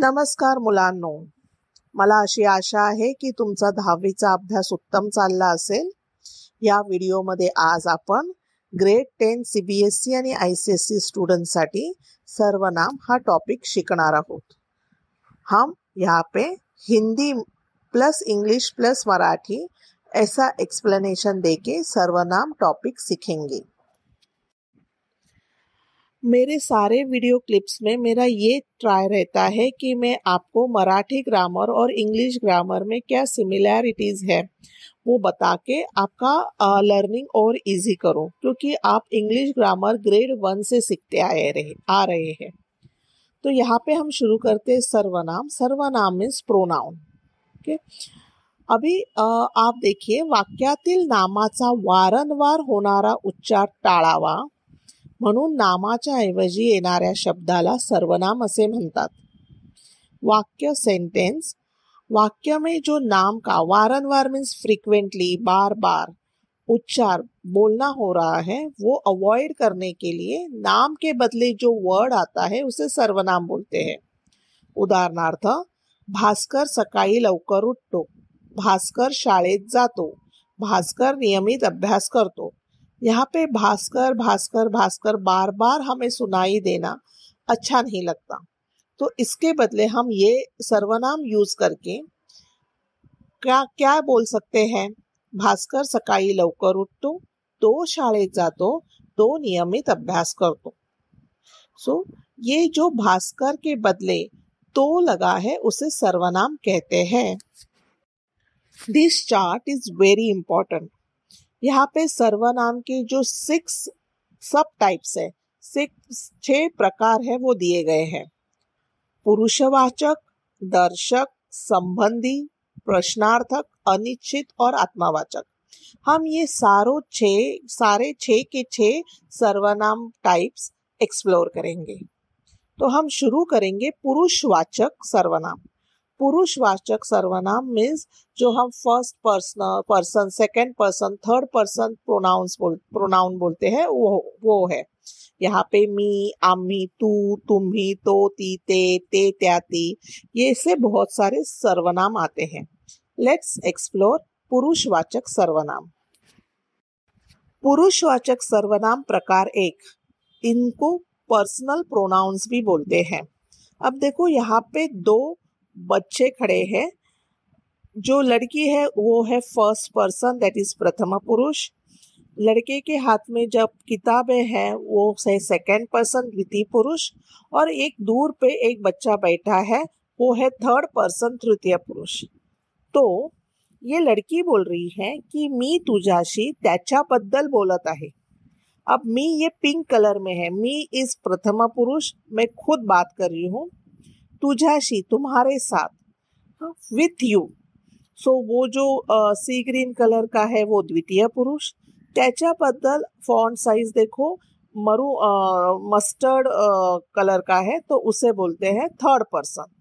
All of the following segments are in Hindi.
नमस्कार मुलांनो मला अशी आशा आहे की तुमचा दहावीचा अभ्यास उत्तम चालला असेल या व्हिडिओमध्ये आज आपण grade ten C B S C आणि आय सी एस सी स्टुडंटसाठी सर्वनाम हा टॉपिक शिकणार आहोत हम यहाँ पे Hindi plus English plus Marathi ऐसा एक्सप्लेनेशन देके सर्वनाम टॉपिक सीखेंगे मेरे सारे वीडियो क्लिप्स में मेरा ये ट्राई रहता है कि मैं आपको मराठी ग्रामर और इंग्लिश ग्रामर में क्या सिमिलैरिटीज़ है वो बता के आपका लर्निंग और इजी करूँ क्योंकि आप इंग्लिश ग्रामर ग्रेड वन से सीखते आए रहे आ रहे हैं तो यहाँ पे हम शुरू करते हैं सर्वनाम सर्वनाम मीन्स प्रोनाउन ओके अभी आप देखिए वाक्यातील नामाचा वारंवार होणारा उच्चार टाळावा म्हणून नामाच्या ऐवजी येणाऱ्या शब्दाला सर्वनाम असे म्हणतात वाक्य सेंटेन्स वाक्य में जो नाम का वारंवार मीन्स फ्रीक्वेंटली बार बार उच्चार बोलना हो रहा है वो अवॉइड करने के लिए नाम के बदले जो वर्ड आता है उसे सर्वनाम बोलते हैं उदाहरणार्थ भास्कर सकाळी लवकर उठतो भास्कर शाळेत जातो भास्कर नियमित अभ्यास करतो यहाँ पे भास्कर भास्कर भास्कर बार बार हमें सुनाई देना अच्छा नहीं लगता तो इसके बदले हम ये सर्वनाम यूज करके क्या क्या बोल सकते हैं भास्कर सकाई लवकर उठतो तो शाळेत जातो तो नियमित अभ्यास करतो सो so, ये जो भास्कर के बदले तो लगा है उसे सर्वनाम कहते हैं this chart is very important यहाँ पे सर्वनाम के जो सिक्स सब टाइप्स है सिक्स छह प्रकार है वो दिए गए हैं पुरुषवाचक दर्शक संबंधी प्रश्नार्थक अनिश्चित और आत्मावाचक हम ये सारो छ सारे छे के छः सर्वनाम टाइप्स एक्सप्लोर करेंगे तो हम शुरू करेंगे पुरुषवाचक सर्वनाम पुरुषवाचक सर्वनाम मीन्स जो हम first person person second person third person pronouns बोल प्रोनाउन बोलते हैं वो वो है यहाँ पे मी आम्ही तू तुम ही तो ती ते ते त्याती ये से बहुत सारे सर्वनाम आते हैं लेट्स एक्सप्लोर पुरुषवाचक सर्वनाम पुरुषवाचक सर्वनाम प्रकार एक इनको पर्सनल प्रोनाउंस भी बोलते हैं अब देखो यहाँ पे दो बच्चे खड़े हैं जो लड़की है वो है फर्स्ट पर्सन दैट इज़ प्रथम पुरुष लड़के के हाथ में जब किताबें हैं वो है सेकेंड पर्सन द्वितीय पुरुष और एक दूर पे एक बच्चा बैठा है वो है थर्ड पर्सन तृतीय पुरुष तो ये लड़की बोल रही है कि मी तुझ्याशी त्याच्याबद्दल बोलत आहे अब मी ये पिंक कलर में है मी इज प्रथमा पुरुष मैं खुद बात कर रही हूँ तुझाशी तुम्हारे साथ विथ यू सो वो जो सी ग्रीन कलर का है वो द्वितीय पुरुष त्याच्याबद्दल फॉन्ट साइज देखो मरु मस्टर्ड कलर का है तो उसे बोलते हैं थर्ड पर्सन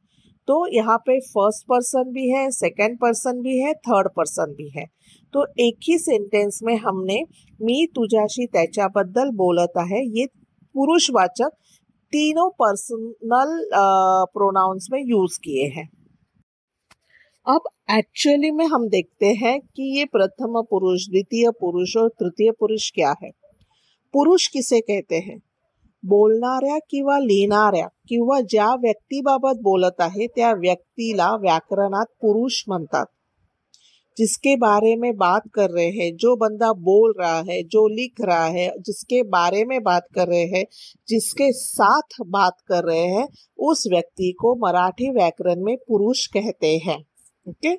तो यहाँ पे फर्स्ट पर्सन भी है सेकंड पर्सन भी है थर्ड पर्सन भी है तो एक ही सेंटेंस में हमने मी तैचा त्याच्याबद्दल बोलता है ये पुरुषवाचक तीनों पर्सनल प्रोनाउंस uh, में यूज़ किए हैं अब एक्चुअली में हम देखते हैं कि ये प्रथम पुरुष द्वितीय पुरुष और तृतीय पुरुष क्या है पुरुष किसे कहते हैं बोलणाऱ्या किंवा लिहिणाऱ्या किंवा ज्या व्यक्तीबाबत बोलत आहे त्या व्यक्तीला व्याकरणात पुरुष म्हणतात जिसके बारे में बात कर रहे हैं जो बंदा बोल रहा है जो लिख रहा है जिसके बारे में बात कर रहे हैं जिसके साथ बात कर रहे हैं उस व्यक्ति को मराठी व्याकरण में पुरुष कहते हैं ओके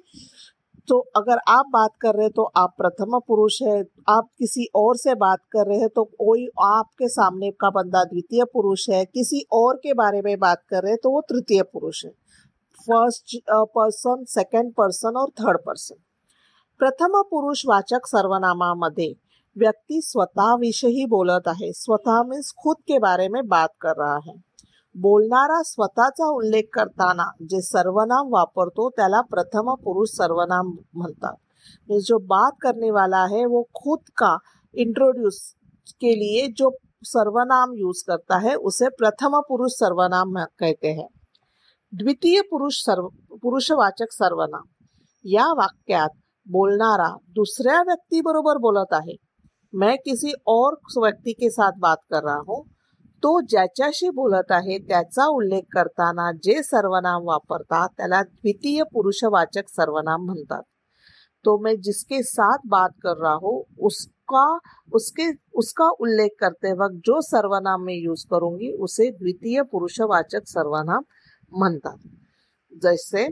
तो अगर आप बात कर रहे हैं तो आप प्रथम पुरुष है आप किसी और से बात कर रहे हैं तो कोई आपके सामने का बंदा द्वितीय पुरुष है किसी और के बारे में बात कर रहे हैं तो वो तृतीय पुरुष है फर्स्ट पर्सन सेकंड पर्सन और थर्ड पर्सन प्रथम पुरुषवाचक सर्वनामामध्ये व्यक्ति स्वतः विषयी बोलत आहे स्वतः मीन्स खुद के बारे में बात कर रहा है बोलणारा स्वतःचा उल्लेख करताना जे सर्वनाम वापरतो त्याला प्रथम पुरुष सर्वनाम म्हणतात जो बात करने वाला है वो खुद का इंट्रोड्यूस के लिए जो सर्वनाम यूज करता है उसे प्रथम पुरुष सर्वनाम कहते हैं द्वितीय पुरुष सर्व पुरुषवाचक सर्वनाम या वाक्यात बोलणारा दुसऱ्या बरोबर बोलत आहे मैं किसी और व्यक्ती के साथ बात कर रहा हूँ तो ज्याच्याशी बोलत आहे त्याचा उल्लेख करताना जे सर्वनाम वापरतात त्याला द्वितीय पुरुषवाचक सर्वनाम म्हणतात तो मैं जिसके साथ बात कर रहा हूँ उसका उसके उसका उल्लेख करते वक्त जो सर्वनाम मैं यूज करूंगी उसे द्वितीय पुरुषवाचक सर्वनाम म्हणतात जैसे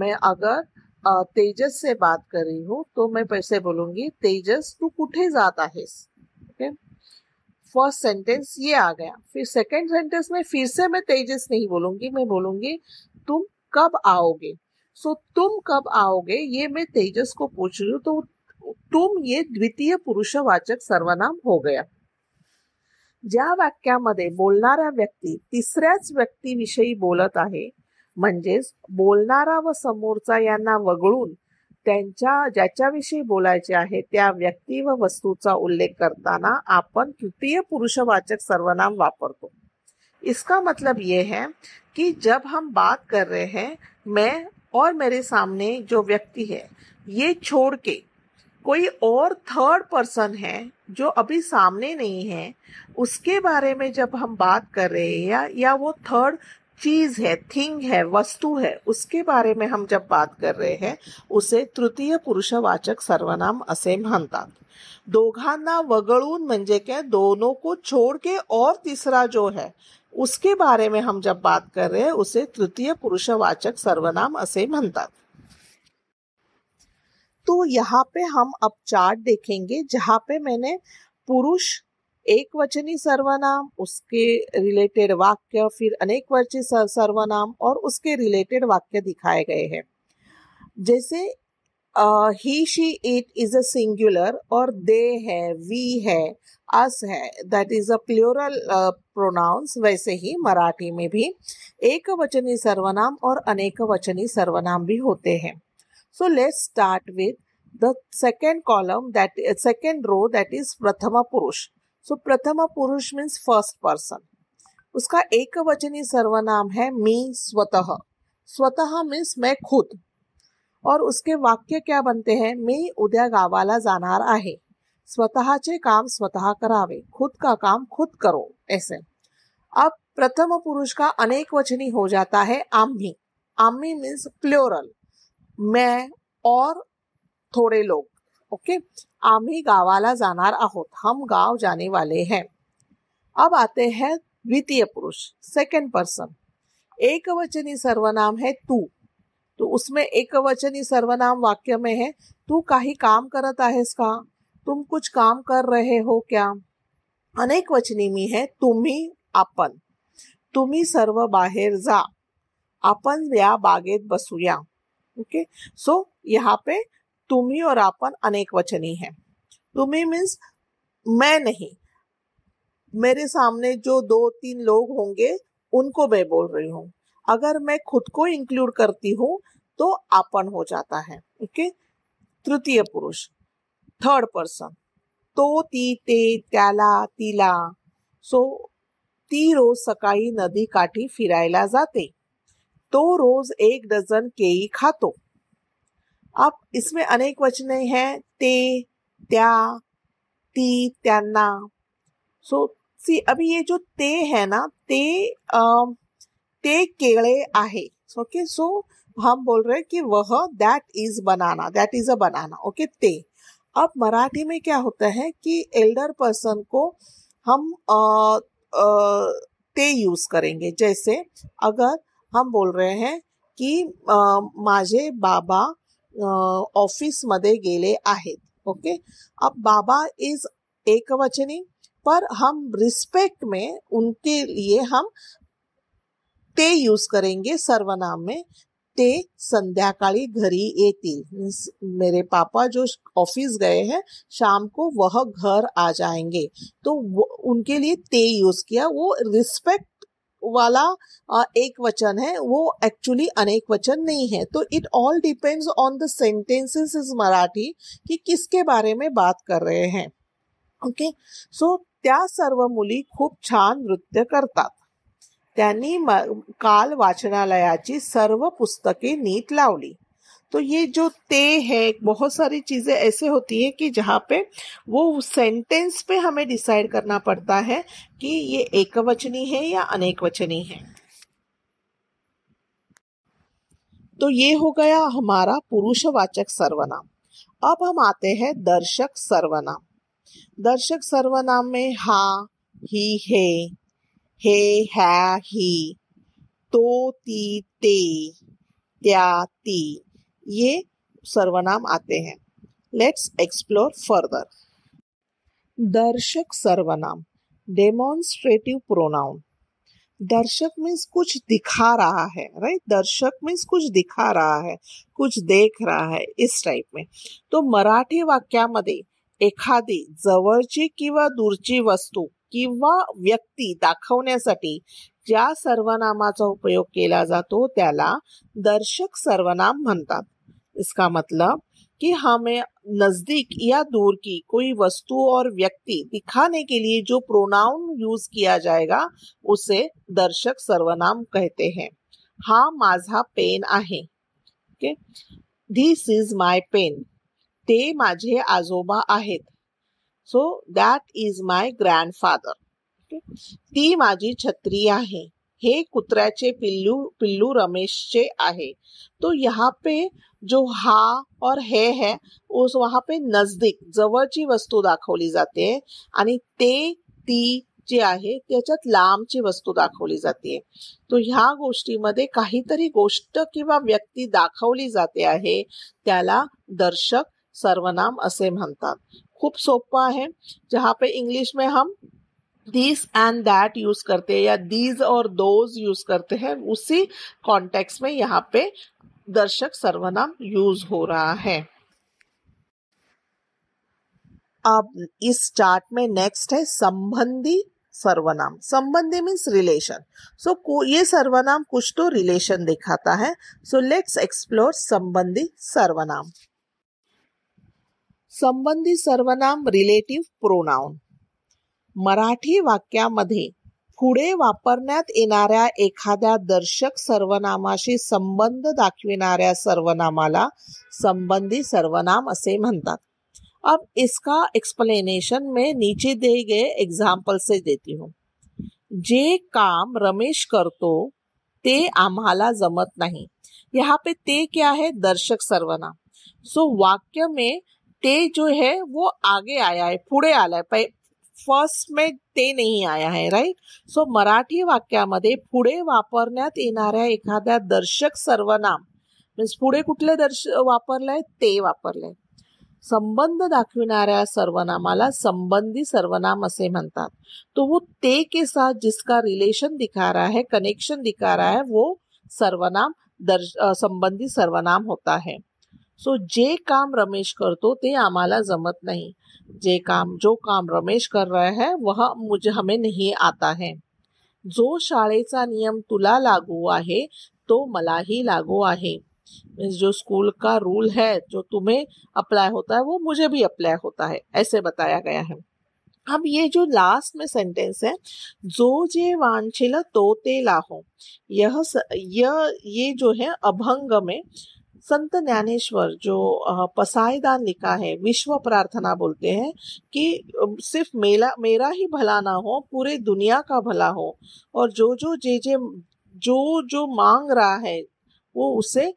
मैं अगर तेजस से बात कर रही हो तो मैं पैसे बोलूंगी तेजस तू कुठे जात आहेस ओके फर्स्ट सेंटेंस ये आ गया फिर सेकंड सेंटेंस में फिर से मैं तेजस नहीं बोलूंगी मैं बोलूंगी तुम कब आओगे सो so, तुम कब आओगे ये मैं तेजस को पूछ रही हूँ तो तुम ये द्वितीय पुरुषवाचक सर्वनाम हो गया ज्या वाक्यामध्ये बोलणारा व्यक्ती तिसऱ्याच व्यक्तीविषयी बोलत आहे म्हणजेच बोलणारा व समोरचा यांना वगळून त्यांच्या ज्याच्याविषयी बोलायचे आहे त्या व्यक्ती व वस्तूचा उल्लेख करताना आपण तृतीय पुरुषवाचक सर्वनाम वापरतो इसका मतलब ये है कि जब हम बात कर रहे हैं मैं और मेरे सामने जो व्यक्ति है ये छोड़ के कोई और थर्ड पर्सन है जो अभी सामने नहीं है उसके बारे में जब हम बात कर रहे हैं या, या वो थर्ड चीज है थिंग है वस्तु है उसके बारे में हम जब बात कर रहे हैं उसे तृतीय पुरुषवाचक सर्वनाम असे म्हणतात दोघांना वगळून म्हणजे क्या दोनों को छोड़ के और तीसरा जो है उसके बारे में हम जब बात कर रहे हैं उसे तृतीय पुरुषवाचक सर्वनाम असे म्हणतात तो यहाँ पे हम अब चार्ट देखेंगे जहाँ पे मैंने पुरुष एक वचनी सर्वनाम उसके रिलेटेड वाक्य फिर अनेक वचनी सर्वनाम और उसके रिलेटेड वाक्य दिखाए गए हैं जैसे he she it is a singular और दे है वी है अस है that is a plural pronouns वैसे ही मराठी में भी एक वचनी सर्वनाम और अनेक वचनी सर्वनाम भी होते हैं so let's start with the second column that second row that is प्रथम पुरुष सो प्रथम पुरुष मीन्स फर्स्ट पर्सन उसका एक वचनी सर्वनाम है मी स्वतः स्वतः मीन्स मैं खुद और उसके वाक्य क्या बनते हैं मी उद्या गावाला जाणार आहे स्वतःचे काम स्वतः करावे खुद का काम खुद करो ऐसे अब प्रथम पुरुष का अनेक वचनी हो जाता है आम्ही आम्ही मीन्स प्लोरल मैं और थोड़े लोग ओके okay? आम्ही गावाला जाणार आहोत हम गाव जाने वाले हैं अब आते हैं द्वितीय पुरुष सेकंड पर्सन एक वचनी सर्वनाम है तू तो उसमें एक वचनी सर्वनाम वाक्य में है तू काही काम करत आहेस का तुम कुछ काम कर रहे हो क्या अनेक वचनी मी है तुम्ही आपण तुम्ही सर्व बाहेर जा आपण या बागेत बसूया ओके सो यहाँ पे तुम्ही और आपन अनेक वचनी है तुम्ही मीन्स मैं नहीं मेरे सामने जो दो तीन लोग होंगे उनको मैं बोल रही हूँ अगर मैं खुद को इंक्लूड करती हूँ तो आपन हो जाता है ओके तृतीय पुरुष थर्ड पर्सन तो ती ते त्याला तिला सो ती रोज सकाळी नदी काठी फिरायला जाते तो रोज एक डझन केळी खातो अब इसमें अनेक वचन हैं ते त्या ती त्याना सो सी अभी ये जो ते है ना ते आ, ते केड़े आहे ओके सो हम बोल रहे हैं कि वह that is banana that is a banana okay ते अब मराठी में क्या होता है कि एल्डर पर्सन को हम आ, आ, ते यूज करेंगे जैसे अगर हम बोल रहे हैं कि आ, माझे बाबा ऑफिसमध्ये गेले आहेत ओके अब बाबा इज एक वचनी पर हम रिस्पेक्ट में उनके लिए हम ते यूज करेंगे सर्वनाम में ते संध्याकाळी घरी येतील मेरे पापा जो ऑफिस गए हैं शाम को वह घर आ जाएंगे तो उनके लिए ते यूज किया वो रिस्पेक्ट वाला एक वचन है वो एक्चुअली अनेक वचन नहीं है तो it all depends on the sentences is Marathi कि किसके बारे में बात कर रहे हैं ओके सो त्या सर्व मुली खूप छान नृत्य करतात त्यांनी काल वाचनालयाची सर्व पुस्तके नीट लावली तो ये जो ते है बहुत सारी चीज़ें ऐसे होती है कि जहाँ पे वो सेंटेंस पे हमें डिसाइड करना पड़ता है कि ये एक वचनी है या अनेक वचनी है तो ये हो गया हमारा पुरुषवाचक सर्वनाम अब हम आते हैं दर्शक सर्वनाम दर्शक सर्वनाम में हा ही हे हे है ही तो ती ते त्या ती ये सर्वनाम आते हैं लेट्स एक्सप्लोर फर्दर दर्शक सर्वनाम डेमोन्स्ट्रेटिव प्रोनाउन दर्शक मीन्स कुछ दिखा रहा है राइट दर्शक मीन्स कुछ दिखा रहा है कुछ देख रहा है इस टाइप में तो मराठी वाक्यामध्ये एखादी जवळची किंवा दूरची वस्तू किंवा व्यक्ती दाखवण्यासाठी ज्या सर्वनामाचा उपयोग केला जातो त्याला दर्शक सर्वनाम म्हणतात इसका मतलब कि हमें नज़दीक या दूर की कोई वस्तु और व्यक्ति दिखाने के लिए जो प्रोनाउन यूज किया जाएगा उसे दर्शक सर्वनाम कहते हैं हा माझा पेन आहे दिस इज माय पेन ते माझे आजोबा आहेत so that is my grandfather ती माझी छत्री आहे हे कुत्र्याचे पिल्लू पिल्लू रमेशचे आहे तो यहाँ पे जो हा और हे है उस वहाँ पे नजदीक जवळची वस्तू दाखवली जाते आणि ते ती जे आहे त्याच्यात लांबची वस्तू दाखवली जाते तो ह्या गोष्टीमध्ये काहीतरी गोष्ट किंवा व्यक्ती दाखवली जाते आहे त्याला दर्शक सर्वनाम असे म्हणतात खूप सोपं आहे जहा पे इंग्लिश में हम दीज एंड दैट यूज करते हैं या दीज और दोज यूज करते हैं उसी कॉन्टेक्स में यहाँ पे दर्शक सर्वनाम यूज हो रहा है अब इस चार्ट में नेक्स्ट है संबंधी सर्वनाम संबंधी मीन्स रिलेशन सो ये सर्वनाम कुछ तो रिलेशन दिखाता है सो लेट्स एक्सप्लोर संबंधी सर्वनाम संबंधी सर्वनाम रिलेटिव प्रोनाउन मराठी वाक्यामध्ये पुढे वापरण्यात येणाऱ्या एखाद्या दर्शक सर्वनामाशी संबंध दाखविणाऱ्या सर्वनामाला संबंधी सर्वनाम असे म्हणतात अब इसका एक्सप्लेनेशन मैं नीचे दिए गए एग्जाम्पल से देती हूँ जे काम रमेश करतो ते आम्हाला जमत नाही यहाँ पे ते क्या है दर्शक सर्वनाम सो वाक्य में ते जो है वो आगे आया है पुढ़े आला है फर्स्ट में ते नहीं आया है राइट सो मराठी वाक्यामध्ये पुढे वापरण्यात येणाऱ्या एखाद्या दर्शक सर्वनाम म्हणजे पुढे कुठले दर्श वापरलंय ते वापरलंय संबंध दाखविणाऱ्या सर्वनामाला संबंधी सर्वनाम असे म्हणतात तो वो ते के साथ जिसका रिलेशन दिखा रहा है कनेक्शन दिखा रहा है वो सर्वनाम दर्श संबंधी सर्वनाम होता है सो जे काम रमेश करतो ते आम्हाला जमत नाही जे काम जो काम रमेश कर रहा है वह मुझे हमें नहीं आता है जो शाळेचा नियम तुला लागू आहे तो मला ही लागू आहे जो स्कूल का रूल है जो तुम्हें अप्लाई होता है वो मुझे भी अप्लाई होता है ऐसे बताया गया है अब ये जो लास्ट में सेंटेंस है जो जे वांछिल तो ते लाहो यह स, यह ये जो है अभंग में संत ज्ञानेश्वर जो पसायदान लिखा है विश्व प्रार्थना बोलते हैं कि सिर्फ मेला मेरा ही भला ना हो पूरे दुनिया का भला हो और जो जो जे जे जो जो मांग रहा है वो उसे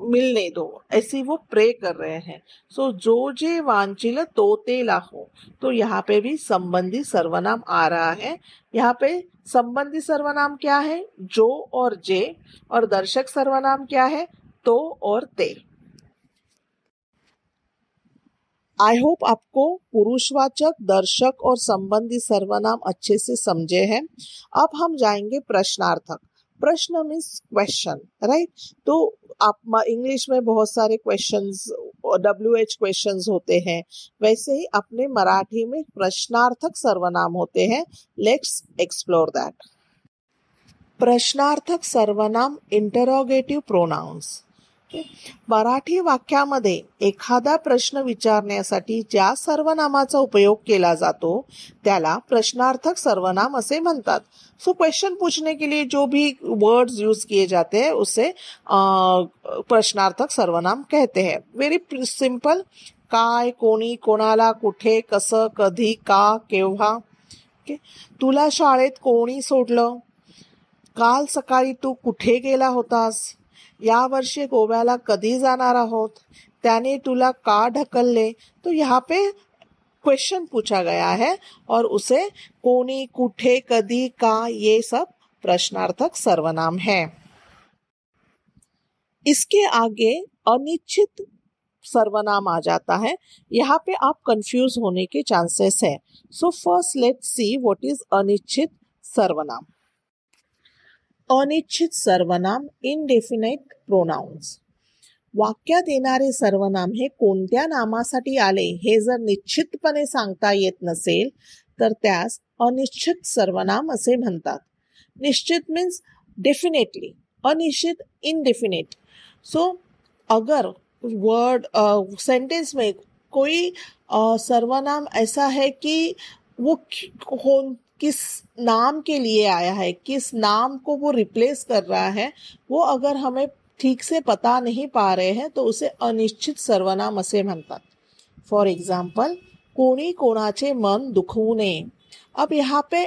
मिलने दो ऐसी वो प्रे कर रहे हैं सो so, जो जे वांचिल तोते लाहो तो यहाँ पे भी संबंधी सर्वनाम आ रहा है यहाँ पे संबंधी सर्वनाम क्या है जो और जे और दर्शक सर्वनाम क्या है तो और ते आई होप आपको पुरुषवाचक दर्शक और संबंधी सर्वनाम अच्छे से समझे हैं अब हम जाएंगे प्रश्नार्थक प्रश्न मीन्स क्वेश्चन राइट तो आप इंग्लिश में बहुत सारे क्वेश्चंस डब्ल्यू एच क्वेश्चन होते हैं वैसे ही अपने मराठी में प्रश्नार्थक सर्वनाम होते हैं लेट्स एक्सप्लोर दैट प्रश्नार्थक सर्वनाम इंटरोगेटिव प्रोनाउंस मराठी वाक्यामध्ये एखादा प्रश्न विचारण्यासाठी ज्या सर्वनामाचा उपयोग केला जातो त्याला प्रश्नार्थक सर्वनाम असे म्हणतात सो क्वेश्चन पूछने के लिए जो भी वर्ड्स यूज किए जाते हैं उसे प्रश्नार्थक सर्वनाम कहते हैं वेरी सिंपल काय कोणी कोणाला कुठे कसं कधी का केव्हा तुला शाळेत कोणी सोडलं काल सकाळी तू कुठे गेला होतास या वर्षी गोव्याला कधी जाणार आहोत त्याने तुला का ढकलले तो यहाँ पे क्वेश्चन पूछा गया है और उसे कोनी कुठे कदी का ये सब प्रश्नार्थक सर्वनाम है इसके आगे अनिश्चित सर्वनाम आ जाता है यहाँ पे आप कंफ्यूज होने के चांसेस है so first let see what is अनिश्चित सर्वनाम अनिश्चित सर्वनाम इनडेफिनेट प्रोनाउन्स वाक्य येणारे सर्वनाम हे कोणत्या नामासाठी आले हे जर निश्चितपणे सांगता येत नसेल तर त्यास अनिश्चित सर्वनाम असे म्हणतात निश्चित मीन्स डेफिनेटली अनिश्चित इनडेफिनेट सो अगर वर्ड सेंटेंस अं, में कोई अं, सर्वनाम ऐसा है कि वो कौन किस नाम के लिए आया है किस नाम को वो रिप्लेस कर रहा है वो अगर हमें ठीक से पता नहीं पा रहे हैं तो उसे अनिश्चित सर्वनाम असे म्हणतात फॉर एग्जाम्पल कोणी कोणाचे मन दुखवू नये अब यहाँ पे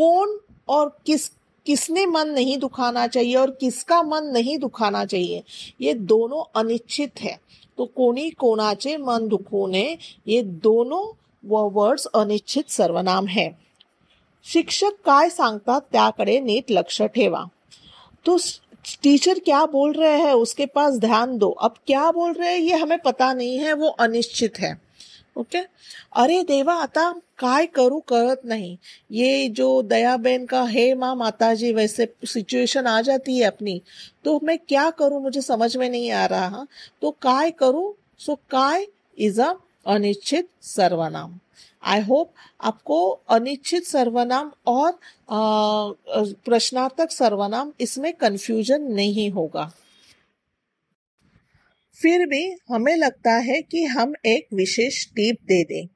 कौन और किस किसने मन नहीं दुखाना चाहिए और किसका मन नहीं दुखाना चाहिए ये दोनों अनिश्चित है तो कोणी कोणाचे मन दुखवू नये ये दोनों वर्ड्स अनिश्चित सर्वनाम है शिक्षक काय सांगतात त्याकडे नीट लक्ष ठेवा तो टीचर क्या बोल रहे हैं उसके पास ध्यान दो अब क्या बोल रहे हैं ये हमें पता नहीं है वो अनिश्चित है ओके अरे देवा आता काय करूं करत नहीं ये जो दया बहन का हे माँ माता जी वैसे सिचुएशन आ जाती है अपनी तो मैं क्या करूं मुझे समझ में नहीं आ रहा हा? तो काय करूं सो काय इज अ अनिश्चित सर्वनाम आई होप आपको अनिश्चित सर्वनाम और प्रश्नार्थक सर्वनाम इसमें कंफ्यूजन नहीं होगा फिर भी हमें लगता है कि हम एक विशेष टिप दे दें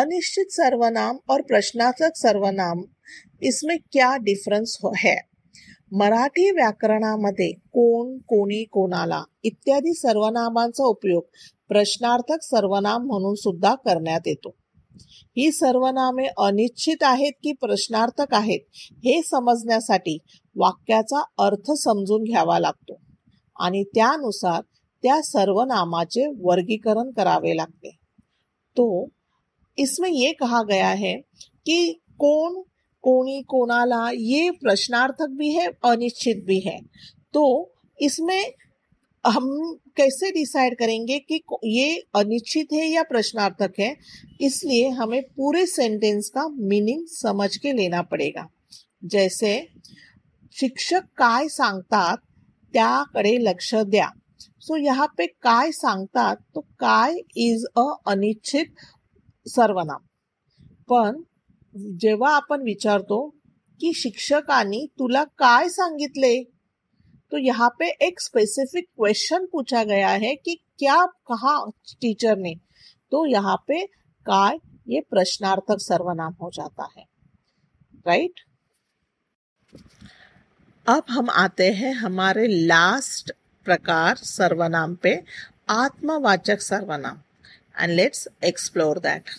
अनिश्चित सर्वनाम और प्रश्नार्थक सर्वनाम इसमें क्या डिफरेंस है मराठी व्याकरणामध्ये कोण कोणी कोणाला इत्यादी सर्वनामांचा उपयोग प्रश्नार्थक सर्वनाम म्हणून सुद्धा करण्यात येतो ही सर्वनामे अनिश्चित आहेत की प्रश्नार्थक आहेत हे समजण्यासाठी वाक्याचा अर्थ समजून घ्यावा लागतो आणि त्यानुसार त्या सर्वनामाचे वर्गीकरण करावे लागते तो इसमें ये कहा गया है की कोण कोणी कोणाला ये प्रश्नार्थक भी है अनिश्चित भी है तो इसमें हम कैसे डिसाइड करेंगे कि ये अनिश्चित है या प्रश्नार्थक है इसलिए हमें पूरे सेंटेंस का मीनिंग समझ के लेना पड़ेगा जैसे शिक्षक काय सांगतात त्याकडे लक्ष द्या सो यहाँ पे काय सांगतात तो काय इज अ अनिश्चित सर्वनाम पण जेव्हा आपण विचारतो की शिक्षकांनी तुला काय सांगितले तो यहाँ पे एक स्पेसिफिक क्वेश्चन पूछा गया है कि क्या कहा टीचर ने तो यहाँ पे का ये प्रश्नार्थक सर्वनाम हो जाता है राइट अब हम आते हैं हमारे लास्ट प्रकार सर्वनाम पे आत्मवाचक सर्वनाम एंड लेट्स एक्सप्लोर दैट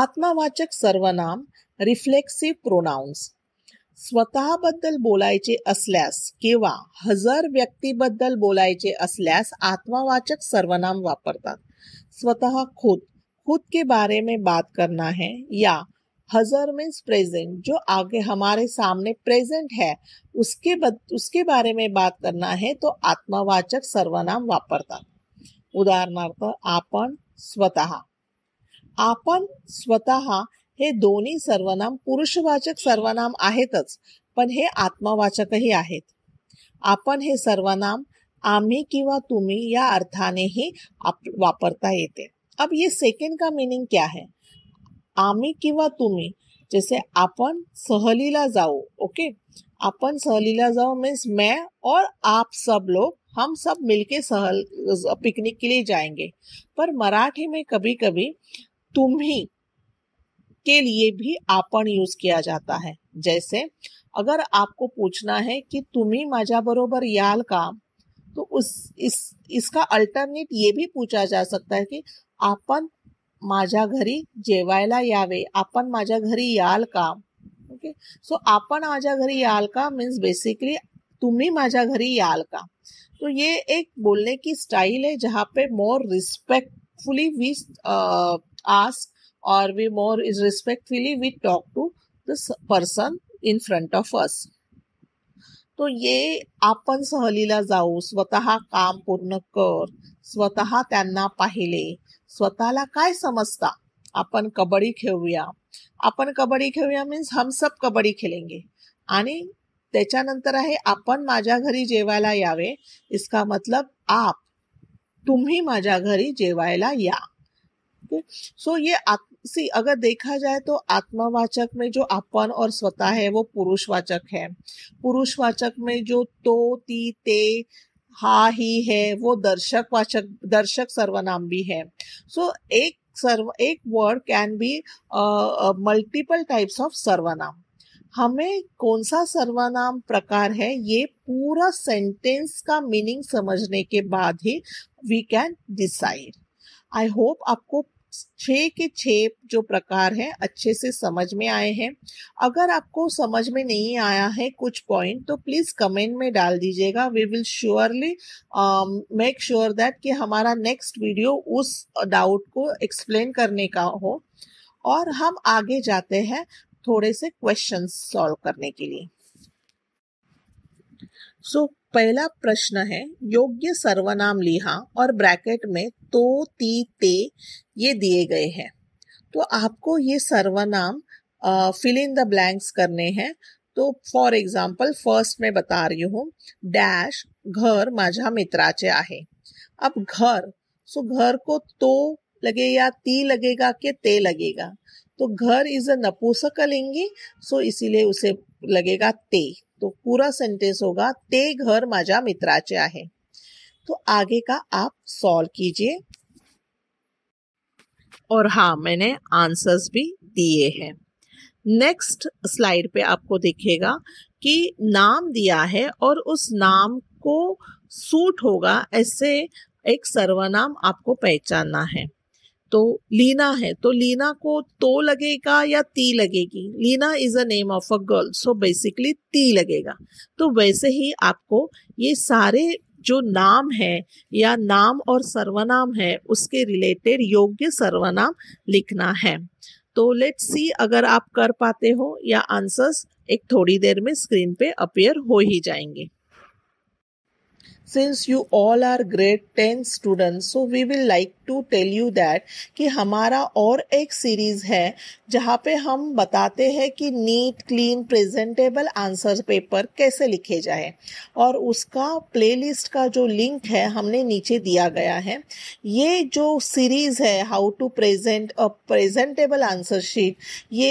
आत्मवाचक सर्वनाम रिफ्लेक्सिव प्रोनाउंस स्वतःबद्दल बोलायचे असल्यास किंवा हजर व्यक्तीबद्दल बोलायचे असल्यास आत्मवाचक सर्वनाम वापरतात स्वतः खुद खुद के बारे में बात करना है या हजर मीन्स प्रेजेंट जो आगे हमारे सामने प्रेजेंट है उसके बद, उसके बारे में बात करना है तो आत्मवाचक सर्वनाम वापरतात उदाहरणार्थ आपण स्वतः आपण स्वतः हे दोन्ही सर्वनाम पुरुषवाचक सर्वनाम आहेतच पण हे आत्मवाचकही आहेत आपण हे सर्वनाम आम्ही किंवा तुम्ही या अर्थाने ही वापरता येते अब ये सेकंड का मीनिंग क्या है आम्ही किंवा तुम्ही जैसे आपण सहलीला जाओ ओके अपन सहलीला जाओ मीन्स मैं और आप सब लोग हम सब मिलके सहल पिकनिक के लिए जाएंगे पर मराठी में कभी कभी तुम ही के लिए भी आपण यूज किया जाता है जैसे अगर आपको पूछना है की तुम्ही बरोबर याल का तो उस इस इसका अल्टरनेट ये भी पूछा जा सकता है कि आपण माझ्या घरी जेवायला यावे आपण माझ्या घरी याल का ओके सो आपण माझ्या घरी याल का मीन्स बेसिकली तुम्ही माझ्या घरी याल का तो ये एक बोलने की स्टाइल है जहाँ पे more respectfully we ask or we more respectfully we talk to this person in front of us. तो ये आपण सहलीला जाऊ स्वतः काम पूर्ण कर स्वतः त्यांना पाहिले स्वतःला काय समजता आपण कबड्डी खेळूया आपण कबड्डी खेळूया मीन्स हम कबड्डी खेळेंगे आणि त्याच्यानंतर आहे आपण माझ्या घरी जेवायला यावे इसका मतलब आप तुम्ही माझ्या घरी जेवायला या सो ये आत्म सी अगर देखा जाए तो आत्मावाचक में जो अपन और स्वता है वो पुरुषवाचक है पुरुषवाचक में जो तो ती ते हा ही है वो दर्शक वाचक दर्शक सर्वनाम भी है सो so, एक सर्व एक word can be multiple types of सर्वनाम हमें कौन सा सर्वनाम प्रकार है ये पूरा सेंटेंस का मीनिंग समझने के बाद ही we can decide I hope आपको छः के छः जो प्रकार हैं अच्छे से समझ में आए हैं अगर आपको समझ में नहीं आया है कुछ पॉइंट तो प्लीज़ कमेंट में डाल दीजिएगा we will surely make sure that कि हमारा नेक्स्ट वीडियो उस डाउट को एक्सप्लेन करने का हो और हम आगे जाते हैं थोड़े से क्वेश्चन सॉल्व करने के लिए सो पहला प्रश्न है योग्य सर्वनाम लिहा और ब्रैकेट में तो ती ते ये दिए गए हैं तो आपको ये सर्वनाम फिल इन द ब्लैंक्स करने हैं तो फॉर एग्जाम्पल फर्स्ट में बता रही हूँ डैश घर माझा मित्राचे आहे अब घर सो घर को तो लगे या ती लगेगा के ते लगेगा तो घर इज अ नपुसक लिंगी सो इसीलिए उसे लगेगा ते तो पूरा सेंटेंस होगा ते घर माझ्या मित्राचे आहे तो आगे का आप सॉल्व कीजिए और हाँ मैंने आंसर्स भी दिए हैं नेक्स्ट स्लाइड पे आपको दिखेगा कि नाम दिया है और उस नाम को सूट होगा ऐसे एक सर्वनाम आपको पहचानना है तो लीना है तो लीना को तो लगेगा या ती लगेगी Leena is a name of a girl so basically ती लगेगा तो वैसे ही आपको ये सारे जो नाम है या नाम और सर्वनाम है उसके रिलेटेड योग्य सर्वनाम लिखना है तो लेट सी अगर आप कर पाते हो या आंसर्स एक थोड़ी देर में स्क्रीन पे अपेयर हो ही जाएंगे since you all are grade ten student so we will like to tell you that कि हमारा और एक सीरीज है जहाँ पे हम बताते हैं कि neat clean presentable answer paper कैसे लिखे जाए और उसका प्लेलिस्ट का जो लिंक है हमने नीचे दिया गया है ये जो सीरीज है how to present presentable answer sheet ये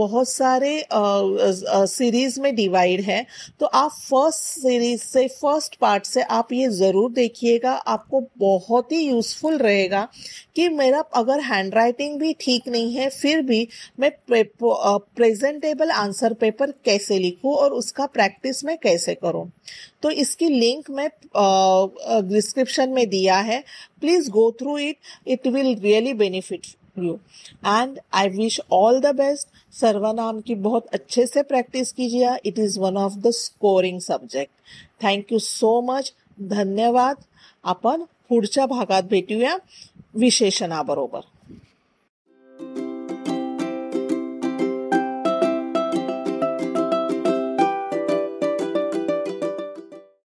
बहुत सारे सीरीज में डिवाइड है तो आप फर्स्ट सीरीज से फर्स्ट पार्ट से आप ये ज़रूर देखिएगा आपको बहुत ही यूज़फुल रहेगा रहेगा कि मेरा अगर हैंड राइटिंग भी ठीक नहीं है फिर भी मैं प्रेजेंटेबल आंसर पेपर कैसे लिखूं और उसका प्रैक्टिस मैं कैसे करूं तो इसकी लिंक मैं डिस्क्रिप्शन में दिया है please go through it it will really benefit you and I wish all the best सर्वनाम की बहुत अच्छे से प्रैक्टिस कीजिए it is one of the scoring subject thank you so much धन्यवाद अपन पुढच्या भागात भेटूया विशेषणाबरोबर